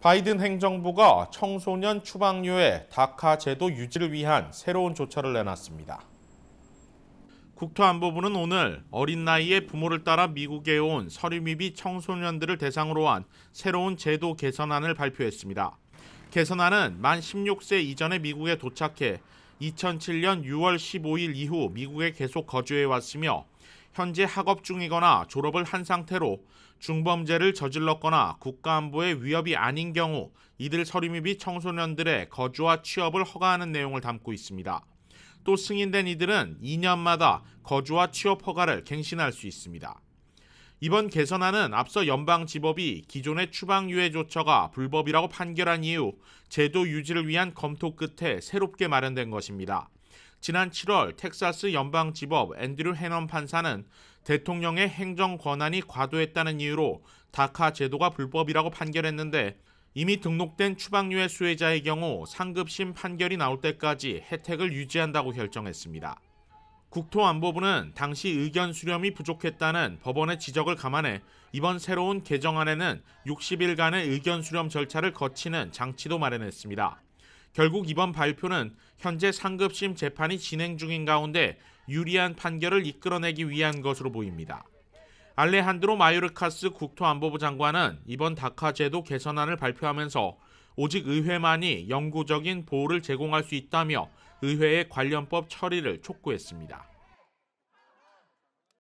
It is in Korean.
바이든 행정부가 청소년 추방류의 다카 제도 유지를 위한 새로운 조처를 내놨습니다. 국토안보부는 오늘 어린 나이에 부모를 따라 미국에 온 서류미비 청소년들을 대상으로 한 새로운 제도 개선안을 발표했습니다. 개선안은 만 16세 이전에 미국에 도착해 2007년 6월 15일 이후 미국에 계속 거주해 왔으며 현재 학업 중이거나 졸업을 한 상태로 중범죄를 저질렀거나 국가안보에 위협이 아닌 경우 이들 서류입이 청소년들의 거주와 취업을 허가하는 내용을 담고 있습니다. 또 승인된 이들은 2년마다 거주와 취업 허가를 갱신할 수 있습니다. 이번 개선안은 앞서 연방지법이 기존의 추방유예 조처가 불법이라고 판결한 이후 제도 유지를 위한 검토 끝에 새롭게 마련된 것입니다. 지난 7월 텍사스 연방지법 앤드류 헤넌 판사는 대통령의 행정 권한이 과도했다는 이유로 다카 제도가 불법이라고 판결했는데 이미 등록된 추방유예 수혜자의 경우 상급심 판결이 나올 때까지 혜택을 유지한다고 결정했습니다. 국토안보부는 당시 의견 수렴이 부족했다는 법원의 지적을 감안해 이번 새로운 개정안에는 60일간의 의견 수렴 절차를 거치는 장치도 마련했습니다. 결국 이번 발표는 현재 상급심 재판이 진행 중인 가운데 유리한 판결을 이끌어내기 위한 것으로 보입니다. 알레한드로 마요르카스 국토안보부 장관은 이번 다카 제도 개선안을 발표하면서 오직 의회만이 영구적인 보호를 제공할 수 있다며 의회의 관련법 처리를 촉구했습니다.